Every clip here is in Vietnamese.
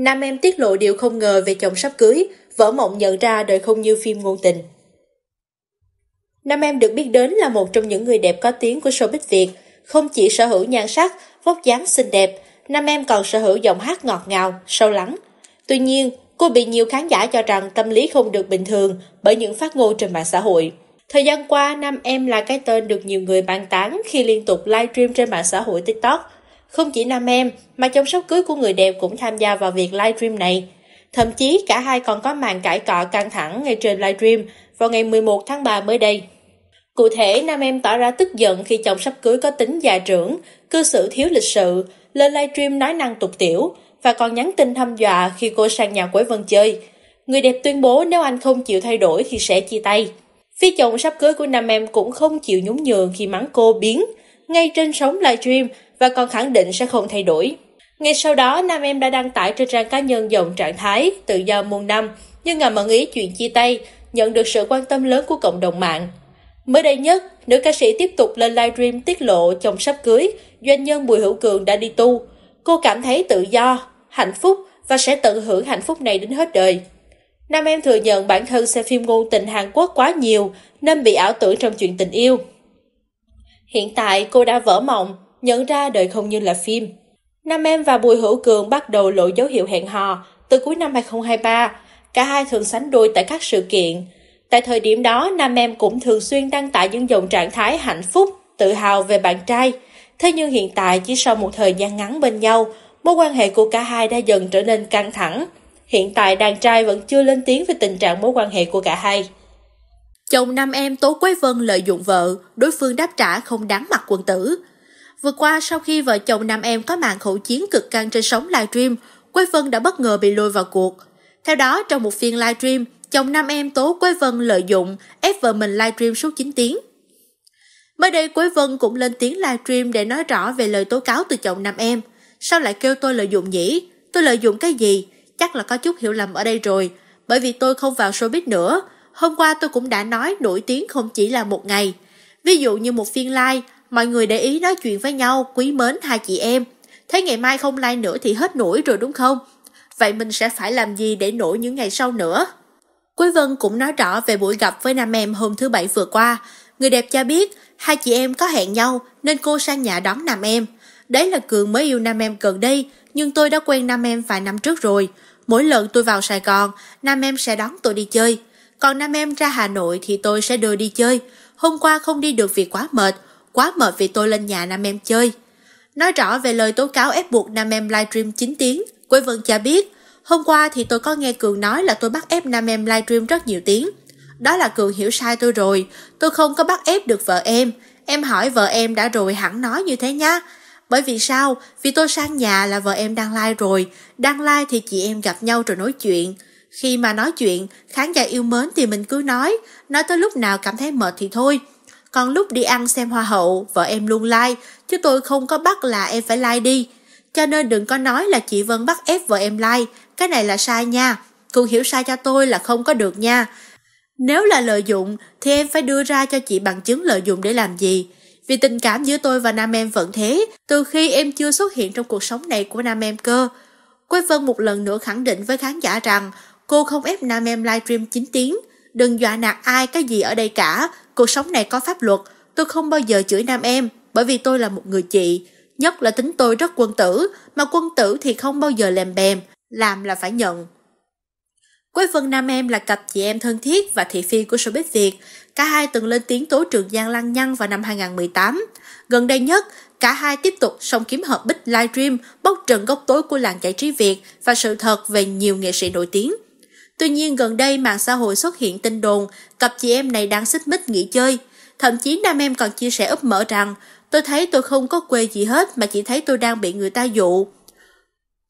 Nam em tiết lộ điều không ngờ về chồng sắp cưới, vỡ mộng nhận ra đời không như phim ngôn tình. Nam em được biết đến là một trong những người đẹp có tiếng của showbiz Việt, không chỉ sở hữu nhan sắc, vóc dáng xinh đẹp, Nam em còn sở hữu giọng hát ngọt ngào, sâu lắng. Tuy nhiên, cô bị nhiều khán giả cho rằng tâm lý không được bình thường bởi những phát ngôn trên mạng xã hội. Thời gian qua, Nam em là cái tên được nhiều người bàn tán khi liên tục livestream trên mạng xã hội TikTok, không chỉ nam em, mà trong sắp cưới của người đẹp cũng tham gia vào việc livestream này. Thậm chí cả hai còn có màn cãi cọ căng thẳng ngay trên livestream vào ngày 11 tháng 3 mới đây. Cụ thể, nam em tỏ ra tức giận khi chồng sắp cưới có tính già trưởng, cư xử thiếu lịch sự, lên livestream nói năng tục tiểu và còn nhắn tin thăm dọa khi cô sang nhà Quế Vân chơi. Người đẹp tuyên bố nếu anh không chịu thay đổi thì sẽ chia tay. Phía chồng sắp cưới của nam em cũng không chịu nhún nhường khi mắng cô biến. Ngay trên sóng livestream, và còn khẳng định sẽ không thay đổi. Ngay sau đó, nam em đã đăng tải trên trang cá nhân dòng trạng thái tự do muôn năm, nhưng ngầm ẩn ý chuyện chia tay, nhận được sự quan tâm lớn của cộng đồng mạng. Mới đây nhất, nữ ca sĩ tiếp tục lên livestream tiết lộ chồng sắp cưới, doanh nhân Bùi Hữu Cường đã đi tu. Cô cảm thấy tự do, hạnh phúc và sẽ tận hưởng hạnh phúc này đến hết đời. Nam em thừa nhận bản thân xem phim ngôn tình Hàn Quốc quá nhiều nên bị ảo tưởng trong chuyện tình yêu. Hiện tại cô đã vỡ mộng nhận ra đời không như là phim. Nam em và Bùi Hữu Cường bắt đầu lộ dấu hiệu hẹn hò từ cuối năm 2023. Cả hai thường sánh đôi tại các sự kiện. Tại thời điểm đó, Nam em cũng thường xuyên đăng tải những dòng trạng thái hạnh phúc, tự hào về bạn trai. Thế nhưng hiện tại chỉ sau một thời gian ngắn bên nhau, mối quan hệ của cả hai đã dần trở nên căng thẳng. Hiện tại đàn trai vẫn chưa lên tiếng về tình trạng mối quan hệ của cả hai. Chồng nam em Tố Quế Vân lợi dụng vợ, đối phương đáp trả không đáng mặt quân tử. Vừa qua, sau khi vợ chồng nam em có màn khẩu chiến cực căng trên sóng livestream, Quế Vân đã bất ngờ bị lôi vào cuộc. Theo đó, trong một phiên livestream, chồng nam em tố Quế Vân lợi dụng, ép vợ mình livestream suốt 9 tiếng. Mới đây, Quế Vân cũng lên tiếng livestream để nói rõ về lời tố cáo từ chồng nam em. Sao lại kêu tôi lợi dụng nhỉ? Tôi lợi dụng cái gì? Chắc là có chút hiểu lầm ở đây rồi, bởi vì tôi không vào showbiz nữa. Hôm qua tôi cũng đã nói nổi tiếng không chỉ là một ngày. Ví dụ như một phiên live, mọi người để ý nói chuyện với nhau, quý mến hai chị em. Thế ngày mai không like nữa thì hết nổi rồi đúng không? Vậy mình sẽ phải làm gì để nổi những ngày sau nữa? Quý Vân cũng nói rõ về buổi gặp với nam em hôm thứ Bảy vừa qua. Người đẹp cho biết, hai chị em có hẹn nhau nên cô sang nhà đón nam em. Đấy là Cường mới yêu nam em gần đây, nhưng tôi đã quen nam em vài năm trước rồi. Mỗi lần tôi vào Sài Gòn, nam em sẽ đón tôi đi chơi. Còn nam em ra Hà Nội thì tôi sẽ đưa đi chơi. Hôm qua không đi được vì quá mệt, quá mệt vì tôi lên nhà Nam Em chơi. Nói rõ về lời tố cáo ép buộc Nam Em livestream 9 tiếng, Quế Vân cho biết, hôm qua thì tôi có nghe Cường nói là tôi bắt ép Nam Em livestream rất nhiều tiếng. Đó là Cường hiểu sai tôi rồi, tôi không có bắt ép được vợ em. Em hỏi vợ em đã rồi hẳn nói như thế nhá. Bởi vì sao? Vì tôi sang nhà là vợ em đang like rồi, đang like thì chị em gặp nhau rồi nói chuyện. Khi mà nói chuyện, khán giả yêu mến thì mình cứ nói, nói tới lúc nào cảm thấy mệt thì thôi còn lúc đi ăn xem hoa hậu, vợ em luôn like, chứ tôi không có bắt là em phải like đi. Cho nên đừng có nói là chị Vân bắt ép vợ em like, cái này là sai nha. Cường hiểu sai cho tôi là không có được nha. Nếu là lợi dụng thì em phải đưa ra cho chị bằng chứng lợi dụng để làm gì. Vì tình cảm giữa tôi và nam em vẫn thế, từ khi em chưa xuất hiện trong cuộc sống này của nam em cơ. Quế Vân một lần nữa khẳng định với khán giả rằng cô không ép nam em livestream 9 tiếng, đừng dọa nạt ai cái gì ở đây cả, Cuộc sống này có pháp luật, tôi không bao giờ chửi nam em bởi vì tôi là một người chị. Nhất là tính tôi rất quân tử, mà quân tử thì không bao giờ lèm bèm, làm là phải nhận. Quế Vân Nam Em là cặp chị em thân thiết và thị phi của showbiz Việt. Cả hai từng lên tiếng tố trường Giang Lăng Nhăng vào năm 2018. Gần đây nhất, cả hai tiếp tục song kiếm hợp bích livestream bóc trần gốc tối của làng giải trí Việt và sự thật về nhiều nghệ sĩ nổi tiếng. Tuy nhiên gần đây mạng xã hội xuất hiện tin đồn cặp chị em này đang xích mích nghỉ chơi. Thậm chí nam em còn chia sẻ úp mở rằng tôi thấy tôi không có quê gì hết mà chỉ thấy tôi đang bị người ta dụ.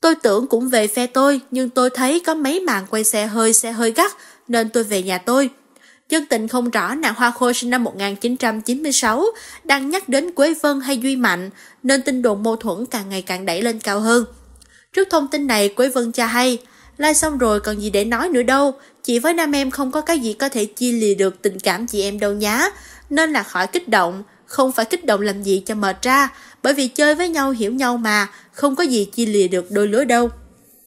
Tôi tưởng cũng về phe tôi nhưng tôi thấy có mấy màn quay xe hơi xe hơi gắt nên tôi về nhà tôi. Dân tình không rõ nàng Hoa Khôi sinh năm 1996 đang nhắc đến Quế Vân hay Duy Mạnh nên tin đồn mâu thuẫn càng ngày càng đẩy lên cao hơn. Trước thông tin này, Quế Vân cho hay Lai xong rồi còn gì để nói nữa đâu, chị với nam em không có cái gì có thể chia lìa được tình cảm chị em đâu nhá. Nên là khỏi kích động, không phải kích động làm gì cho mệt ra, bởi vì chơi với nhau hiểu nhau mà, không có gì chia lìa được đôi lứa đâu.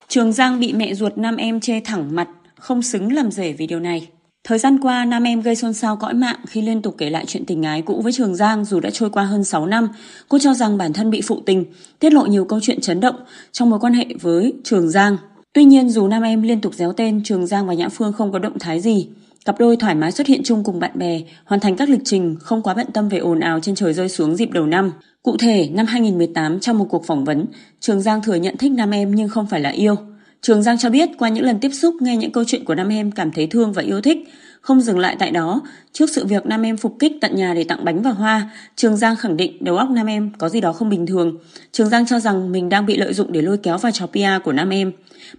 Trường Giang bị mẹ ruột nam em chê thẳng mặt, không xứng làm rể vì điều này. Thời gian qua, nam em gây xôn xao cõi mạng khi liên tục kể lại chuyện tình ái cũ với Trường Giang dù đã trôi qua hơn 6 năm. Cô cho rằng bản thân bị phụ tình, tiết lộ nhiều câu chuyện chấn động trong mối quan hệ với Trường Giang Tuy nhiên dù nam em liên tục déo tên Trường Giang và Nhã Phương không có động thái gì, cặp đôi thoải mái xuất hiện chung cùng bạn bè, hoàn thành các lịch trình không quá bận tâm về ồn ào trên trời rơi xuống dịp đầu năm. Cụ thể, năm 2018 trong một cuộc phỏng vấn, Trường Giang thừa nhận thích nam em nhưng không phải là yêu. Trường Giang cho biết qua những lần tiếp xúc nghe những câu chuyện của nam em cảm thấy thương và yêu thích, không dừng lại tại đó, trước sự việc nam em phục kích tận nhà để tặng bánh và hoa, Trường Giang khẳng định đầu óc nam em có gì đó không bình thường. Trường Giang cho rằng mình đang bị lợi dụng để lôi kéo vào trò PR của nam em.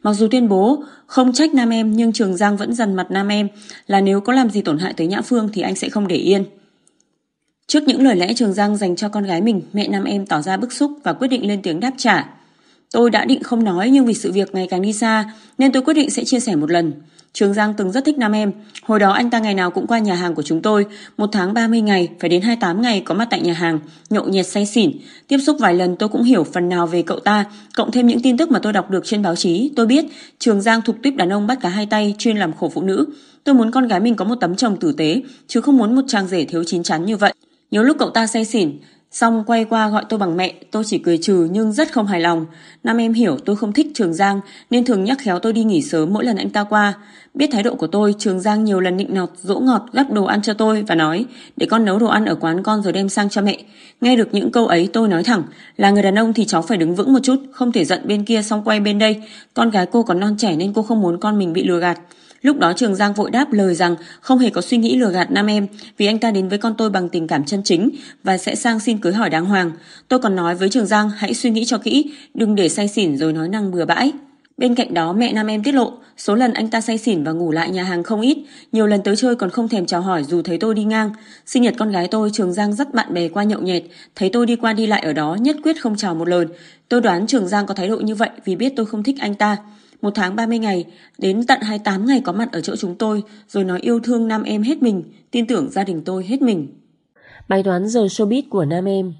Mặc dù tuyên bố không trách nam em nhưng Trường Giang vẫn dằn mặt nam em là nếu có làm gì tổn hại tới Nhã Phương thì anh sẽ không để yên. Trước những lời lẽ Trường Giang dành cho con gái mình, mẹ nam em tỏ ra bức xúc và quyết định lên tiếng đáp trả. Tôi đã định không nói nhưng vì sự việc ngày càng đi xa nên tôi quyết định sẽ chia sẻ một lần. Trường Giang từng rất thích Nam Em. Hồi đó anh ta ngày nào cũng qua nhà hàng của chúng tôi. Một tháng 30 ngày, phải đến 28 ngày có mặt tại nhà hàng, nhộn nhẹt say xỉn. Tiếp xúc vài lần tôi cũng hiểu phần nào về cậu ta. Cộng thêm những tin tức mà tôi đọc được trên báo chí, tôi biết Trường Giang thuộc tuyếp đàn ông bắt cá hai tay, chuyên làm khổ phụ nữ. Tôi muốn con gái mình có một tấm chồng tử tế, chứ không muốn một chàng rể thiếu chín chắn như vậy. Nhiều lúc cậu ta say xỉn, Xong quay qua gọi tôi bằng mẹ, tôi chỉ cười trừ nhưng rất không hài lòng. Nam em hiểu tôi không thích Trường Giang nên thường nhắc khéo tôi đi nghỉ sớm mỗi lần anh ta qua. Biết thái độ của tôi, Trường Giang nhiều lần nịnh nọt, dỗ ngọt, gắp đồ ăn cho tôi và nói để con nấu đồ ăn ở quán con rồi đem sang cho mẹ. Nghe được những câu ấy tôi nói thẳng là người đàn ông thì cháu phải đứng vững một chút, không thể giận bên kia xong quay bên đây. Con gái cô còn non trẻ nên cô không muốn con mình bị lừa gạt. Lúc đó Trường Giang vội đáp lời rằng không hề có suy nghĩ lừa gạt nam em vì anh ta đến với con tôi bằng tình cảm chân chính và sẽ sang xin cưới hỏi đàng hoàng. Tôi còn nói với Trường Giang hãy suy nghĩ cho kỹ, đừng để say xỉn rồi nói năng bừa bãi. Bên cạnh đó mẹ nam em tiết lộ số lần anh ta say xỉn và ngủ lại nhà hàng không ít, nhiều lần tới chơi còn không thèm chào hỏi dù thấy tôi đi ngang. Sinh nhật con gái tôi Trường Giang dắt bạn bè qua nhậu nhẹt, thấy tôi đi qua đi lại ở đó nhất quyết không chào một lời. Tôi đoán Trường Giang có thái độ như vậy vì biết tôi không thích anh ta. Một tháng 30 ngày, đến tận 28 ngày có mặt ở chỗ chúng tôi, rồi nói yêu thương nam em hết mình, tin tưởng gia đình tôi hết mình. Bài toán giờ showbiz của nam em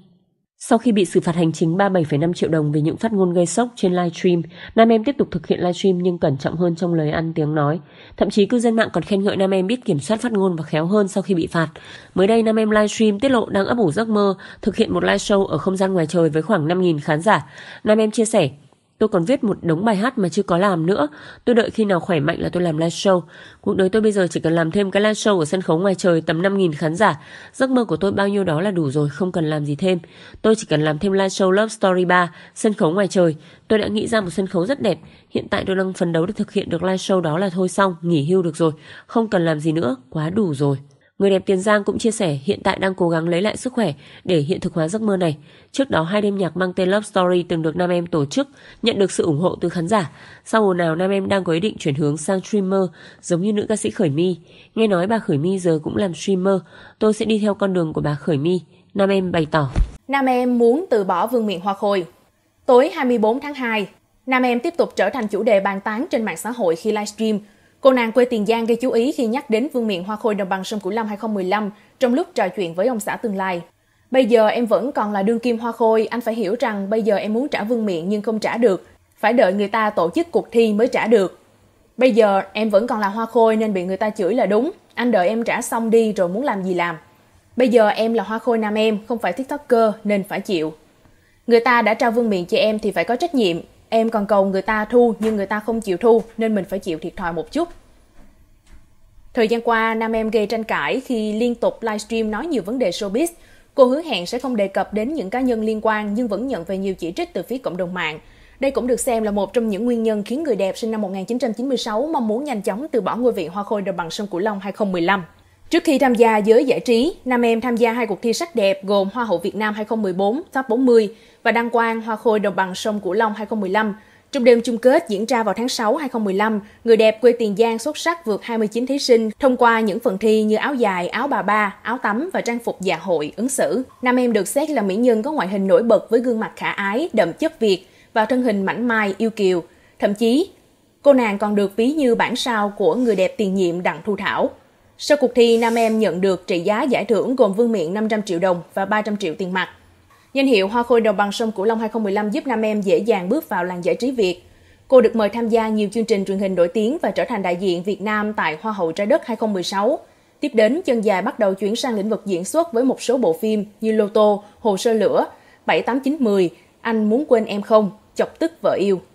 sau khi bị xử phạt hành chính 37,5 triệu đồng vì những phát ngôn gây sốc trên livestream, nam em tiếp tục thực hiện livestream nhưng cẩn trọng hơn trong lời ăn tiếng nói. Thậm chí cư dân mạng còn khen ngợi nam em biết kiểm soát phát ngôn và khéo hơn sau khi bị phạt. Mới đây nam em livestream tiết lộ đang ấp ủ giấc mơ thực hiện một live show ở không gian ngoài trời với khoảng 5.000 khán giả. Nam em chia sẻ, Tôi còn viết một đống bài hát mà chưa có làm nữa. Tôi đợi khi nào khỏe mạnh là tôi làm live show. Cuộc đời tôi bây giờ chỉ cần làm thêm cái live show ở sân khấu ngoài trời tầm 5.000 khán giả. Giấc mơ của tôi bao nhiêu đó là đủ rồi, không cần làm gì thêm. Tôi chỉ cần làm thêm live show Love Story 3, sân khấu ngoài trời. Tôi đã nghĩ ra một sân khấu rất đẹp. Hiện tại tôi đang phấn đấu để thực hiện được live show đó là thôi xong, nghỉ hưu được rồi. Không cần làm gì nữa, quá đủ rồi. Người đẹp Tiền Giang cũng chia sẻ hiện tại đang cố gắng lấy lại sức khỏe để hiện thực hóa giấc mơ này. Trước đó hai đêm nhạc mang tên Love Story từng được nam em tổ chức, nhận được sự ủng hộ từ khán giả. Sau mùa nào nam em đang có ý định chuyển hướng sang streamer giống như nữ ca sĩ Khởi My. Nghe nói bà Khởi My giờ cũng làm streamer, tôi sẽ đi theo con đường của bà Khởi My. nam em bày tỏ. Nam em muốn từ bỏ vương miện hoa khôi. Tối 24 tháng 2, nam em tiếp tục trở thành chủ đề bàn tán trên mạng xã hội khi livestream Cô nàng quê Tiền Giang gây chú ý khi nhắc đến Vương miện Hoa Khôi Đồng bằng sông Cửu Long 2015 trong lúc trò chuyện với ông xã tương lai. Bây giờ em vẫn còn là đương kim Hoa Khôi, anh phải hiểu rằng bây giờ em muốn trả Vương miện nhưng không trả được, phải đợi người ta tổ chức cuộc thi mới trả được. Bây giờ em vẫn còn là Hoa Khôi nên bị người ta chửi là đúng, anh đợi em trả xong đi rồi muốn làm gì làm. Bây giờ em là Hoa Khôi Nam Em, không phải cơ nên phải chịu. Người ta đã trao vương miện cho em thì phải có trách nhiệm, em còn cầu người ta thu nhưng người ta không chịu thu nên mình phải chịu thiệt thòi một chút. Thời gian qua, nam em gây tranh cãi khi liên tục livestream nói nhiều vấn đề showbiz. Cô hứa hẹn sẽ không đề cập đến những cá nhân liên quan nhưng vẫn nhận về nhiều chỉ trích từ phía cộng đồng mạng. Đây cũng được xem là một trong những nguyên nhân khiến người đẹp sinh năm 1996 mong muốn nhanh chóng từ bỏ ngôi vị hoa khôi đồng bằng sông Cửu Long 2015. Trước khi tham gia giới giải trí, nam em tham gia hai cuộc thi sắc đẹp gồm Hoa hậu Việt Nam 2014 top 40 và Đăng Quang Hoa khôi đồng bằng sông Cửu Long 2015. Trong đêm chung kết diễn ra vào tháng 6 2015, người đẹp quê Tiền Giang xuất sắc vượt 29 thí sinh thông qua những phần thi như áo dài, áo bà ba, áo tắm và trang phục dạ hội ứng xử. Nam em được xét là mỹ nhân có ngoại hình nổi bật với gương mặt khả ái, đậm chất Việt và thân hình mảnh mai yêu kiều. Thậm chí, cô nàng còn được ví như bản sao của người đẹp tiền nhiệm Đặng Thu Thảo. Sau cuộc thi, nam em nhận được trị giá giải thưởng gồm vương miện 500 triệu đồng và 300 triệu tiền mặt. Danh hiệu Hoa Khôi Đồng bằng sông Cửu Long 2015 giúp nam em dễ dàng bước vào làng giải trí Việt. Cô được mời tham gia nhiều chương trình truyền hình nổi tiếng và trở thành đại diện Việt Nam tại Hoa hậu Trái đất 2016. Tiếp đến, chân dài bắt đầu chuyển sang lĩnh vực diễn xuất với một số bộ phim như Lô Tô, Hồ Sơ Lửa, 78910, Anh Muốn Quên Em Không, Chọc Tức Vợ Yêu.